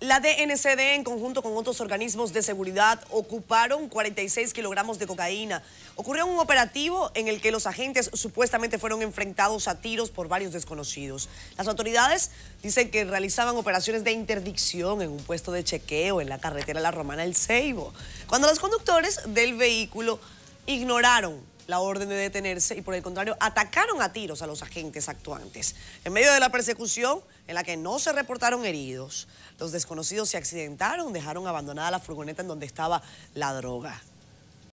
La DNCD, en conjunto con otros organismos de seguridad, ocuparon 46 kilogramos de cocaína. Ocurrió un operativo en el que los agentes supuestamente fueron enfrentados a tiros por varios desconocidos. Las autoridades dicen que realizaban operaciones de interdicción en un puesto de chequeo en la carretera La Romana El Seibo. cuando los conductores del vehículo ignoraron la orden de detenerse y por el contrario atacaron a tiros a los agentes actuantes. En medio de la persecución, en la que no se reportaron heridos. Los desconocidos se accidentaron, dejaron abandonada la furgoneta en donde estaba la droga.